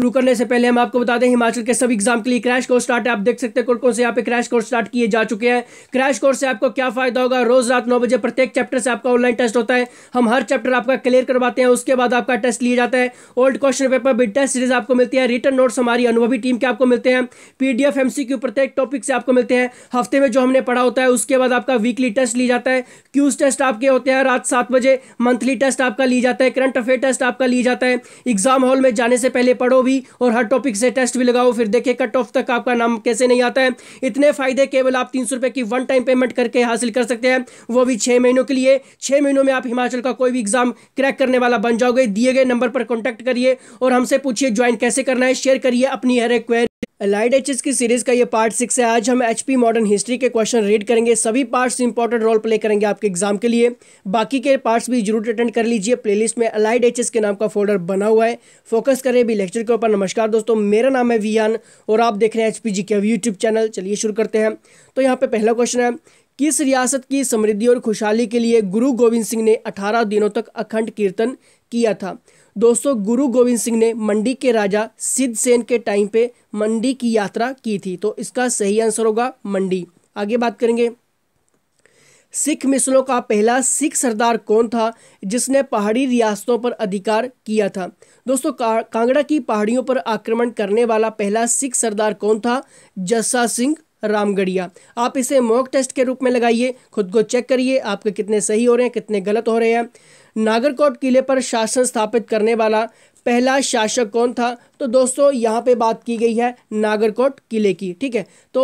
शुरू करने से पहले हम आपको बता दें हिमाचल के सभी एग्जाम के लिए क्रैश कोर्स स्टार्ट है आप देख सकते हैं कौन कौन से यहाँ पे क्रैश कोर्स स्टार्ट किए जा चुके हैं क्रैश कोर्स से आपको क्या फायदा होगा रोज रात नौ बजे प्रत्येक चैप्टर से आपका ऑनलाइन टेस्ट होता है हम हर चैप्टर आपका क्लियर करवाते हैं उसके बाद आपका टेस्ट लिया जाता है ओल्ड क्वेश्चन पेपर भी टेस्ट सीरीज आपको मिलती है रिटर्न नोट्स हमारी अनुभवी टीम के आपको मिलते हैं पीडीएफ एमसीक्यू प्रत्येक टॉपिक से आपको मिलते हैं हफ्ते में जो हमने पढ़ा होता है उसके बाद आपका वीकली टेस्ट लिया जाता है क्यूज टेस्ट आपके होते हैं रात सात बजे मंथली टेस्ट आपका लिया जाता है करंट अफेयर टेस्ट आपका लिया जाता है एग्जाम हॉल में जाने से पहले पढ़ो भी और हर टॉपिक से टेस्ट भी लगाओ फिर देखिए कट ऑफ तक आपका नाम कैसे नहीं आता है इतने फायदे केवल आप तीन सौ की वन टाइम पेमेंट करके हासिल कर सकते हैं वो भी छः महीनों के लिए छः महीनों में आप हिमाचल का कोई भी एग्जाम क्रैक करने वाला बन जाओगे दिए गए नंबर पर कॉन्टैक्ट करिए और हमसे पूछिए ज्वाइन कैसे करना है शेयर करिए अपनी हर एक क्वेरी एलाइड एच की सीरीज का ये पार्ट सिक्स है आज हम एचपी मॉडर्न हिस्ट्री के क्वेश्चन रीड करेंगे सभी पार्ट्स इंपॉर्टेंट रोल प्ले करेंगे आपके एग्जाम के लिए बाकी के पार्ट्स भी जरूर अटेंड कर लीजिए प्लेलिस्ट में अलाइड एच के नाम का फोल्डर बना हुआ है फोकस करें भी लेक्चर के ऊपर नमस्कार दोस्तों मेरा नाम है वियान और आप देख रहे हैं एच पी जी के यूट्यूब चैनल चलिए शुरू करते हैं तो यहाँ पर पहला क्वेश्चन है किस रियासत की समृद्धि और खुशहाली के लिए गुरु गोविंद सिंह ने अठारह दिनों तक अखंड कीर्तन किया था दोस्तों गुरु गोविंद सिंह ने मंडी के राजा सिद्ध सेन के टाइम पे मंडी की यात्रा की थी तो इसका सही आंसर होगा मंडी आगे बात करेंगे सिख मिसलों का पहला सिख सरदार कौन था जिसने पहाड़ी रियासतों पर अधिकार किया था दोस्तों का, कांगड़ा की पहाड़ियों पर आक्रमण करने वाला पहला सिख सरदार कौन था जस्सा सिंह रामगढ़िया आप इसे मॉक टेस्ट के रूप में लगाइए खुद को चेक करिए आपके कितने सही हो रहे हैं कितने गलत हो रहे हैं नागरकोट किले पर शासन स्थापित करने वाला पहला शासक कौन था तो दोस्तों यहाँ पे बात की गई है नागरकोट किले की ठीक है तो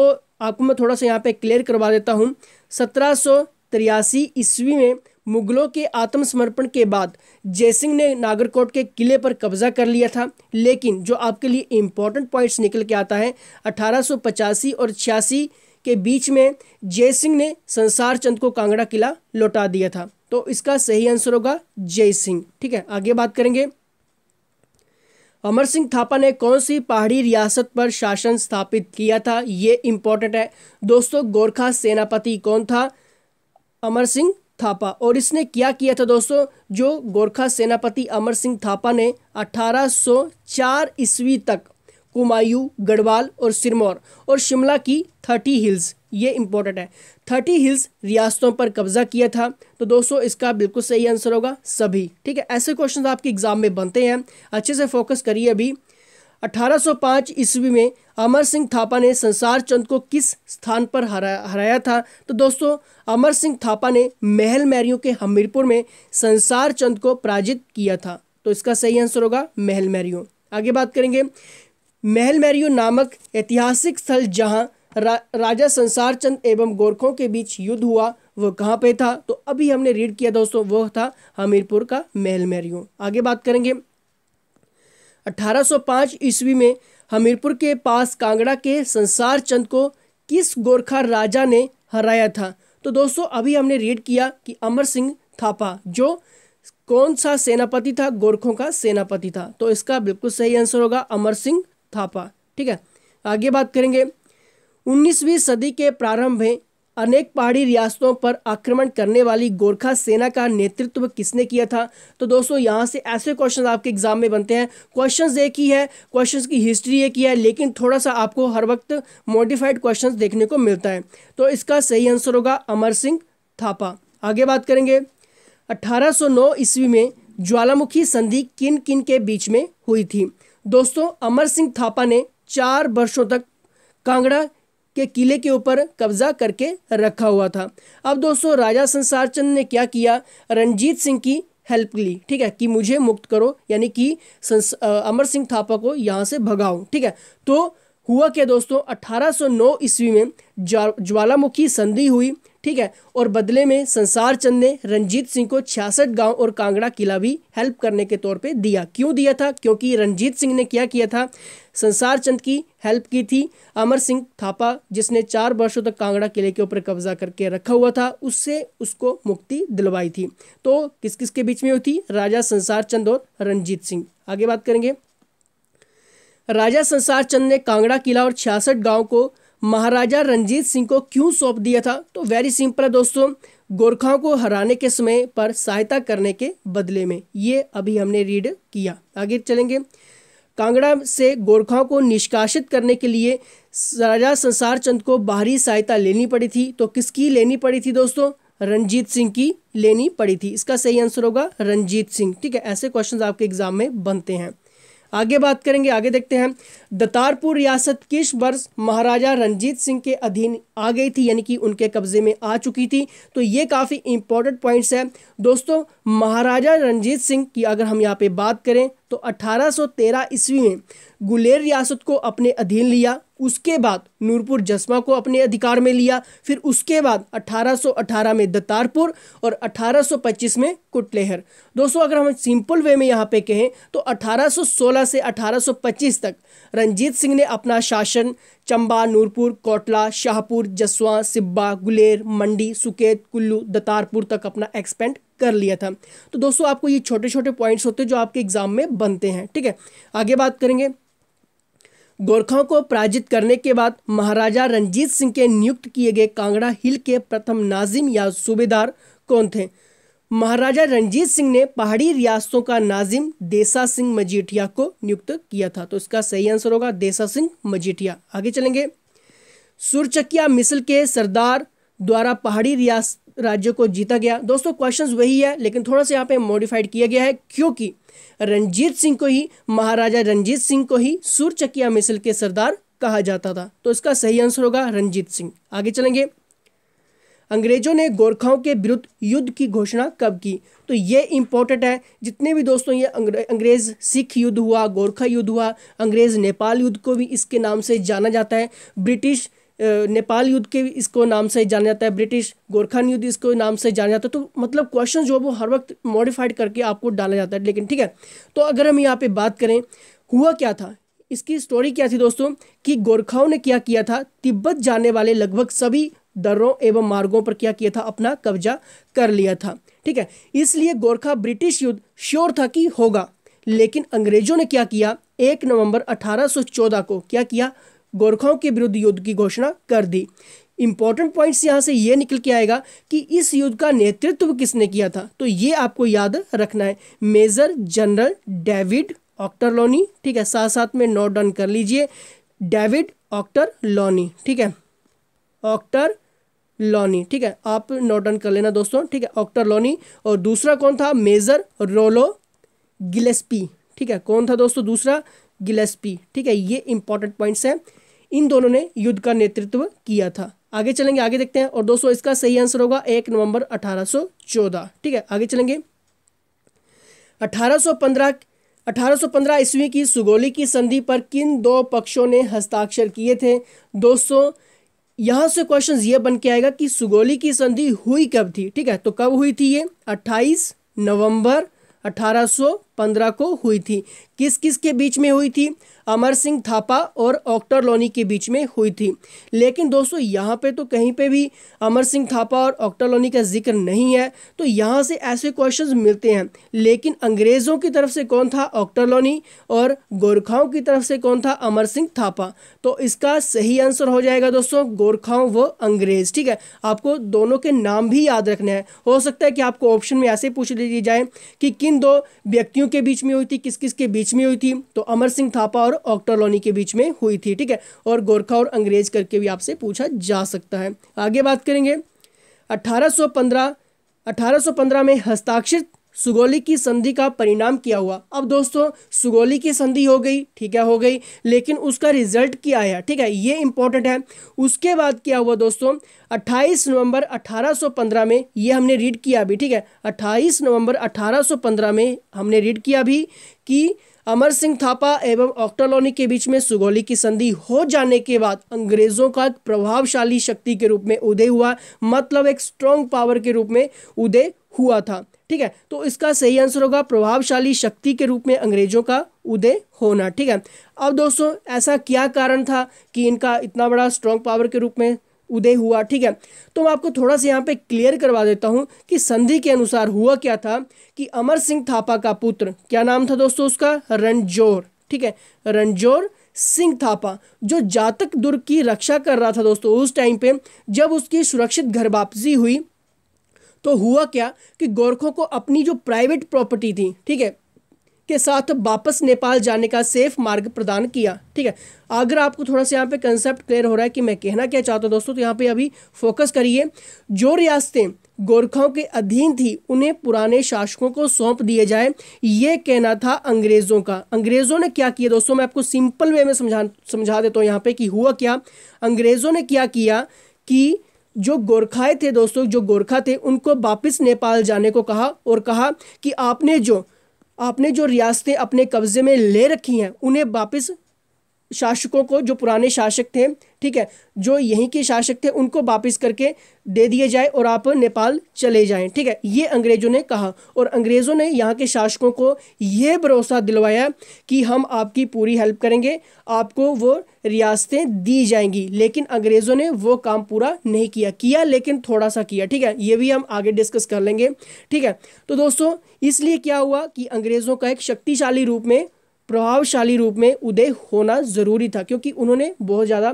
आपको मैं थोड़ा सा यहाँ पे क्लियर करवा देता हूँ सत्रह ईस्वी में मुगलों के आत्मसमर्पण के बाद जयसिंह ने नागरकोट के किले पर कब्जा कर लिया था लेकिन जो आपके लिए इम्पोर्टेंट पॉइंट्स निकल के आता है अठारह और छियासी के बीच में जयसिंह ने संसार चंद को कांगड़ा किला लौटा दिया था तो इसका सही आंसर होगा जय सिंह ठीक है आगे बात करेंगे अमर सिंह थापा ने कौन सी पहाड़ी रियासत पर शासन स्थापित किया था यह इंपॉर्टेंट है दोस्तों गोरखा सेनापति कौन था अमर सिंह थापा और इसने क्या किया था दोस्तों जो गोरखा सेनापति अमर सिंह थापा ने 1804 ईस्वी तक कुमायूं गढ़वाल और सिरमौर और शिमला की थर्टी हिल्स ये इंपॉर्टेंट है थर्टी हिल्स रियासतों पर कब्जा किया था तो दोस्तों इसका बिल्कुल सही आंसर होगा सभी ठीक है ऐसे क्वेश्चन आपके एग्जाम में बनते हैं अच्छे से फोकस करिए अभी 1805 ईस्वी में अमर सिंह थापा ने संसार चंद को किस स्थान पर हरा हराया था तो दोस्तों अमर सिंह थापा ने महल मैरियों के हमीरपुर में संसार चंद को पराजित किया था तो इसका सही आंसर होगा महल मैरियो आगे बात करेंगे महल मैरियो नामक ऐतिहासिक स्थल जहां रा, राजा संसार चंद एवं गोरखों के बीच युद्ध हुआ वह कहाँ पे था तो अभी हमने रीड किया दोस्तों वह था हमीरपुर का महल मैरियो आगे बात करेंगे 1805 ईस्वी में हमीरपुर के पास कांगड़ा के संसार चंद को किस गोरखा राजा ने हराया था तो दोस्तों अभी हमने रीड किया कि अमर सिंह थापा जो कौन सा सेनापति था गोरखों का सेनापति था तो इसका बिल्कुल सही आंसर होगा अमर सिंह थापा ठीक है आगे बात करेंगे उन्नीसवीं सदी के प्रारंभ में अनेक पहाड़ी रियासतों पर आक्रमण करने वाली गोरखा सेना का नेतृत्व किसने किया था तो दोस्तों यहाँ से ऐसे क्वेश्चन आपके एग्जाम में बनते हैं क्वेश्चन एक ही है क्वेश्चन की हिस्ट्री एक ही है लेकिन थोड़ा सा आपको हर वक्त मॉडिफाइड क्वेश्चन देखने को मिलता है तो इसका सही आंसर होगा अमर सिंह थापा आगे बात करेंगे 1809 ईस्वी में ज्वालामुखी संधि किन किन के बीच में हुई थी दोस्तों अमर सिंह थापा ने चार वर्षों तक कांगड़ा के किले के ऊपर कब्जा करके रखा हुआ था अब दोस्तों राजा संसार चंद ने क्या किया रंजीत सिंह की हेल्प ली ठीक है कि मुझे मुक्त करो यानी कि अमर सिंह थापा को यहाँ से भगाओ ठीक है तो हुआ क्या दोस्तों 1809 ईस्वी में ज्वालामुखी संधि हुई ठीक है और बदले में संसार चंद ने रंजीत सिंह को छियासठ गांव और कांगड़ा किला भी हेल्प करने के तौर पे दिया क्यों दिया था क्योंकि रंजीत सिंह ने क्या किया था संसार चंद की हेल्प की थी अमर सिंह थापा जिसने चार वर्षों तक कांगड़ा किले के ऊपर कब्जा करके रखा हुआ था उससे उसको मुक्ति दिलवाई थी तो किस किस के बीच में हुई थी राजा संसार चंद और रंजीत सिंह आगे बात करेंगे राजा संसार चंद ने कांगड़ा किला और छियासठ गांव को महाराजा रंजीत सिंह को क्यों सौंप दिया था तो वेरी सिंपल है दोस्तों गोरखाओं को हराने के समय पर सहायता करने के बदले में ये अभी हमने रीड किया आगे चलेंगे कांगड़ा से गोरखाओं को निष्कासित करने के लिए राजा संसार चंद को बाहरी सहायता लेनी पड़ी थी तो किसकी लेनी पड़ी थी दोस्तों रंजीत सिंह की लेनी पड़ी थी इसका सही आंसर होगा रंजीत सिंह ठीक है ऐसे क्वेश्चंस आपके एग्जाम में बनते हैं आगे बात करेंगे आगे देखते हैं दतारपुर रियासत किस वर्ष महाराजा रंजीत सिंह के अधीन आ गई थी यानी कि उनके कब्जे में आ चुकी थी तो ये काफ़ी इंपॉर्टेंट पॉइंट्स है दोस्तों महाराजा रंजीत सिंह की अगर हम यहाँ पे बात करें तो 1813 ईस्वी में गुलेर रियासत को अपने अधीन लिया उसके बाद नूरपुर जस्मा को अपने अधिकार में लिया फिर उसके बाद 1818 में दतारपुर और 1825 में कुटलेहर दोस्तों अगर हम सिंपल वे में यहाँ पे कहें तो 1816 से 1825 तक रंजीत सिंह ने अपना शासन चंबा नूरपुर कोटला शाहपुर जसवा सिब्बा गुलेर मंडी सुकेत कुल्लू दतारपुर तक अपना एक्सपेंड कर लिया था तो दोस्तों आपको ये छोटे छोटे पॉइंट्स होते हैं जो आपके एग्ज़ाम में बनते हैं ठीक है आगे बात करेंगे गोरखाओं को पराजित करने के बाद महाराजा रंजीत सिंह के नियुक्त किए गए कांगड़ा हिल के प्रथम नाजिम या सूबेदार कौन थे महाराजा रंजीत सिंह ने पहाड़ी रियासतों का नाजिम देसा सिंह मजीठिया को नियुक्त किया था तो इसका सही आंसर होगा देसा सिंह मजीठिया आगे चलेंगे सुरचकिया मिसल के सरदार द्वारा पहाड़ी रियासत राज्य को जीता गया दोस्तों क्वेश्चंस वही है लेकिन थोड़ा सा यहाँ पे मॉडिफाइड किया गया है क्योंकि रंजीत सिंह को ही महाराजा रंजीत सिंह को ही सुरचकिया मिसल के सरदार कहा जाता था तो इसका सही आंसर होगा रंजीत सिंह आगे चलेंगे अंग्रेजों ने गोरखाओं के विरुद्ध युद्ध की घोषणा कब की तो ये इम्पोर्टेंट है जितने भी दोस्तों ये अंग्रेज सिख युद्ध हुआ गोरखा युद्ध हुआ अंग्रेज नेपाल युद्ध को भी इसके नाम से जाना जाता है ब्रिटिश नेपाल युद्ध के इसको नाम से जाना जाता है ब्रिटिश गोरखान युद्ध इसको नाम से जाना जाता है तो मतलब क्वेश्चन जो वो हर वक्त मॉडिफाइड करके आपको डाला जाता है लेकिन ठीक है तो अगर हम यहाँ पे बात करें हुआ क्या था इसकी स्टोरी क्या थी दोस्तों कि गोरखाओं ने क्या किया था तिब्बत जाने वाले लगभग सभी दर्रों एवं मार्गों पर क्या किया था अपना कब्जा कर लिया था ठीक है इसलिए गोरखा ब्रिटिश युद्ध श्योर था कि होगा लेकिन अंग्रेजों ने क्या किया एक नवंबर 1814 को क्या किया गोरखाओं के विरुद्ध युद्ध की घोषणा कर दी इंपॉर्टेंट पॉइंट्स यहाँ से ये निकल के आएगा कि इस युद्ध का नेतृत्व किसने किया था तो ये आपको याद रखना है major general David Ochterlony ठीक है साथ साथ में नोट डाउन कर लीजिए डेविड ऑक्टर लॉनी ठीक है ऑक्टर लॉनी ठीक है आप नोट डाउन कर लेना दोस्तों ठीक है ऑक्टर लोनी और दूसरा कौन था मेजर रोलो गिलेस्पी ठीक है कौन था दोस्तों दूसरा गिलेस्पी ठीक है ये इंपॉर्टेंट पॉइंट्स हैं इन दोनों ने युद्ध का नेतृत्व किया था आगे चलेंगे आगे देखते हैं और दोस्तों इसका सही आंसर होगा एक नवंबर 1814 ठीक है आगे चलेंगे 1815 1815 ईस्वी की सुगोली की संधि पर किन दो पक्षों ने हस्ताक्षर किए थे दोस्तों यहां से क्वेश्चंस ये बन के आएगा कि सुगोली की संधि हुई कब थी ठीक है तो कब हुई थी ये 28 नवंबर 1815 को हुई थी किस किस के बीच में हुई थी अमर सिंह थापा और ऑक्टर लोनी के बीच में हुई थी लेकिन दोस्तों यहाँ पे तो कहीं पे भी अमर सिंह थापा और ऑक्टर लोनी का जिक्र नहीं है तो यहाँ से ऐसे क्वेश्चंस मिलते हैं लेकिन अंग्रेज़ों की तरफ से कौन था ऑक्टर लोनी और गोरखाओं की तरफ से कौन था अमर सिंह थापा तो इसका सही आंसर हो जाएगा दोस्तों गोरखाओं व अंग्रेज़ ठीक है आपको दोनों के नाम भी याद रखने हैं हो सकता है कि आपको ऑप्शन में ऐसे पूछ लीजिए जाए कि किन दो व्यक्तियों के बीच में हुई थी किस किस के बीच बीच में हुई थी तो अमर सिंह थापा और ऑक्टर लोनी के बीच में हुई थी ठीक है और गोरखा और अंग्रेज करके भी आपसे पूछा जा सकता है आगे बात करेंगे 1815 1815 में हस्ताक्षर सुगोली की संधि का परिणाम क्या हुआ अब दोस्तों सुगोली की संधि हो गई ठीक है हो गई लेकिन उसका रिजल्ट क्या आया ठीक है ये इंपॉर्टेंट है उसके बाद क्या हुआ दोस्तों 28 नवंबर 1815 में ये हमने रीड किया अभी ठीक है 28 नवंबर 1815 में हमने रीड किया अभी कि अमर सिंह थापा एवं ऑक्टालोनी के बीच में सुगौली की संधि हो जाने के बाद अंग्रेजों का एक प्रभावशाली शक्ति के रूप में उदय हुआ मतलब एक स्ट्रॉन्ग पावर के रूप में उदय हुआ था ठीक है तो इसका सही आंसर होगा प्रभावशाली शक्ति के रूप में अंग्रेजों का उदय होना ठीक है अब दोस्तों ऐसा क्या कारण था कि इनका इतना बड़ा स्ट्रॉन्ग पावर के रूप में उदय हुआ ठीक है तो मैं आपको थोड़ा सा यहाँ पे क्लियर करवा देता हूँ कि संधि के अनुसार हुआ क्या था कि अमर सिंह थापा का पुत्र क्या नाम था दोस्तों उसका रणजोर ठीक है रणजोर सिंह थापा जो जातक दुर्ग की रक्षा कर रहा था दोस्तों उस टाइम पे जब उसकी सुरक्षित घर वापसी हुई तो हुआ क्या कि गोरखों को अपनी जो प्राइवेट प्रॉपर्टी थी ठीक है के साथ वापस नेपाल जाने का सेफ मार्ग प्रदान किया ठीक है अगर आपको थोड़ा सा यहाँ पे कंसेप्ट क्लियर हो रहा है कि मैं कहना क्या चाहता हूँ दोस्तों तो यहाँ पे अभी फोकस करिए जो रियासतें गोरखाओं के अधीन थी उन्हें पुराने शासकों को सौंप दिए जाए ये कहना था अंग्रेज़ों का अंग्रेज़ों ने क्या किया दोस्तों मैं आपको सिंपल वे में समझा समझा देता हूँ यहाँ पे कि हुआ क्या अंग्रेज़ों ने क्या किया कि जो गोरखाएँ थे दोस्तों जो गोरखा थे उनको वापस नेपाल जाने को कहा और कहा कि आपने जो आपने जो रियासतें अपने कब्ज़े में ले रखी हैं उन्हें वापस शासकों को जो पुराने शासक थे ठीक है जो यहीं के शासक थे उनको वापस करके दे दिए जाए और आप नेपाल चले जाएं ठीक है ये अंग्रेज़ों ने कहा और अंग्रेज़ों ने यहाँ के शासकों को यह भरोसा दिलवाया कि हम आपकी पूरी हेल्प करेंगे आपको वो रियासतें दी जाएंगी लेकिन अंग्रेज़ों ने वो काम पूरा नहीं किया किया लेकिन थोड़ा सा किया ठीक है ये भी हम आगे डिस्कस कर लेंगे ठीक है तो दोस्तों इसलिए क्या हुआ कि अंग्रेज़ों का एक शक्तिशाली रूप में प्रभावशाली रूप में उदय होना ज़रूरी था क्योंकि उन्होंने बहुत ज़्यादा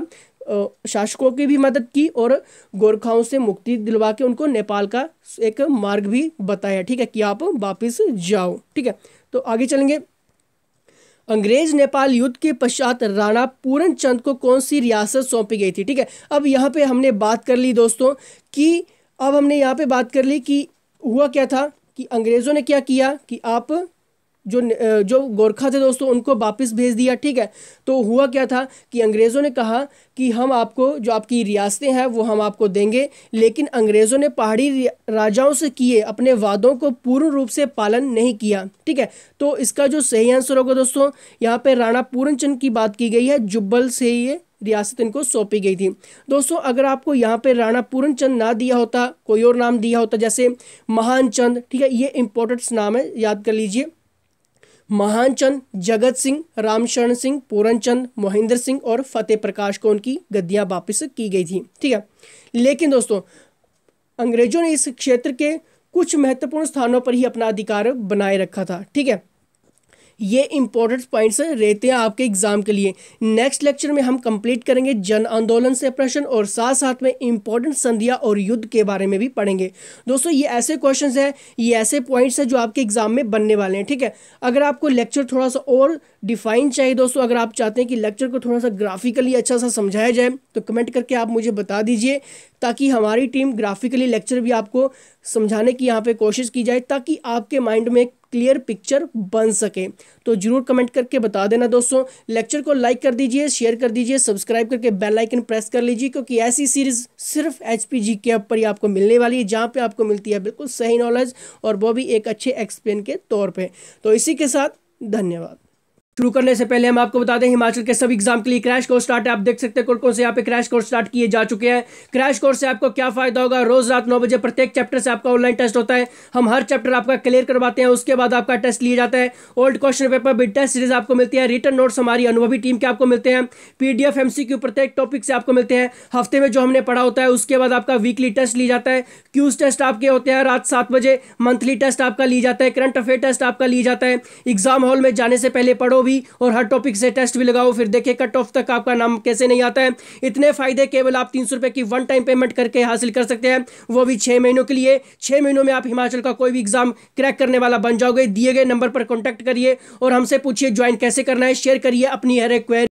शासकों की भी मदद की और गोरखाओं से मुक्ति दिलवा के उनको नेपाल का एक मार्ग भी बताया ठीक है कि आप वापस जाओ ठीक है तो आगे चलेंगे अंग्रेज नेपाल युद्ध के पश्चात राणा पूरन चंद को कौन सी रियासत सौंपी गई थी ठीक है अब यहाँ पे हमने बात कर ली दोस्तों कि अब हमने यहाँ पे बात कर ली कि हुआ क्या था कि अंग्रेज़ों ने क्या किया कि आप जो जो गोरखा थे दोस्तों उनको वापस भेज दिया ठीक है तो हुआ क्या था कि अंग्रेज़ों ने कहा कि हम आपको जो आपकी रियासतें हैं वो हम आपको देंगे लेकिन अंग्रेज़ों ने पहाड़ी राजाओं से किए अपने वादों को पूर्ण रूप से पालन नहीं किया ठीक है तो इसका जो सही आंसर होगा दोस्तों यहाँ पर राणा पूरनचंद की बात की गई है जुब्बल से ये रियासत इनको सौंपी गई थी दोस्तों अगर आपको यहाँ पे राणा पूरन चंद ना दिया होता कोई और नाम दिया होता जैसे महान चंद ठीक है ये इंपॉर्टेंट्स नाम है याद कर लीजिए महान चंद जगत सिंह रामशरण सिंह पूरण चंद सिंह और फतेह प्रकाश को उनकी गद्दियाँ वापस की गई थी ठीक है लेकिन दोस्तों अंग्रेजों ने इस क्षेत्र के कुछ महत्वपूर्ण स्थानों पर ही अपना अधिकार बनाए रखा था ठीक है ये इंपॉर्टेंट पॉइंट्स रहते हैं आपके एग्जाम के लिए नेक्स्ट लेक्चर में हम कंप्लीट करेंगे जन आंदोलन से प्रश्न और साथ साथ में इंपॉर्टेंट संधिया और युद्ध के बारे में भी पढ़ेंगे दोस्तों ये ऐसे क्वेश्चन है ये ऐसे पॉइंट्स हैं जो आपके एग्जाम में बनने वाले हैं ठीक है अगर आपको लेक्चर थोड़ा सा और डिफाइन चाहिए दोस्तों अगर आप चाहते हैं कि लेक्चर को थोड़ा सा ग्राफिकली अच्छा सा समझाया जाए तो कमेंट करके आप मुझे बता दीजिए ताकि हमारी टीम ग्राफिकली लेक्चर भी आपको समझाने की यहाँ पे कोशिश की जाए ताकि आपके माइंड में क्लियर पिक्चर बन सके तो जरूर कमेंट करके बता देना दोस्तों लेक्चर को लाइक कर दीजिए शेयर कर दीजिए सब्सक्राइब करके बेल आइकन प्रेस कर लीजिए क्योंकि ऐसी सीरीज सिर्फ एच पी के पर ही आपको मिलने वाली है जहाँ पे आपको मिलती है बिल्कुल सही नॉलेज और वो भी एक अच्छे एक्सप्लेन के तौर पर तो इसी के साथ धन्यवाद शुरू करने से पहले हम आपको बता दें हिमाचल के सभी एग्जाम के लिए क्रैश कोर्स स्टार्ट है आप देख सकते हैं कौन कौन से यहाँ पे क्रैश कोर्स स्टार्ट किए जा चुके हैं क्रैश कोर्स से आपको क्या फायदा होगा रोज रात नौ बजे प्रत्येक चैप्टर से आपका ऑनलाइन टेस्ट होता है हम हर चैप्टर आपका क्लियर करवाते हैं उसके बाद आपका टेस्ट लिया जाता है ओल्ड क्वेश्चन पेपर भी टेस्ट सीरीज आपको मिलती है रिटर्न नोट्स हमारी अनुभवी टीम के आपको मिलते हैं पीडीएफ एमसीक्यू प्रत्येक टॉपिक से आपको मिलते हैं हफ्ते में जो हमने पढ़ा होता है उसके बाद आपका वीकली टेस्ट लिया जाता है क्यूज टेस्ट आपके होते हैं रात सात बजे मंथली टेस्ट आपका लिया जाता है करंट अफेयर टेस्ट आपका लिया जाता है एग्जाम हॉल में जाने से पहले पढ़ो भी और हर टॉपिक से टेस्ट भी लगाओ फिर देखिए कट ऑफ तक आपका नाम कैसे नहीं आता है इतने फायदे केवल आप तीन सौ की वन टाइम पेमेंट करके हासिल कर सकते हैं वो भी छः महीनों के लिए छः महीनों में आप हिमाचल का कोई भी एग्जाम क्रैक करने वाला बन जाओगे दिए गए नंबर पर कॉन्टैक्ट करिए और हमसे पूछिए ज्वाइन कैसे करना है शेयर करिए अपनी हर एक क्वेरी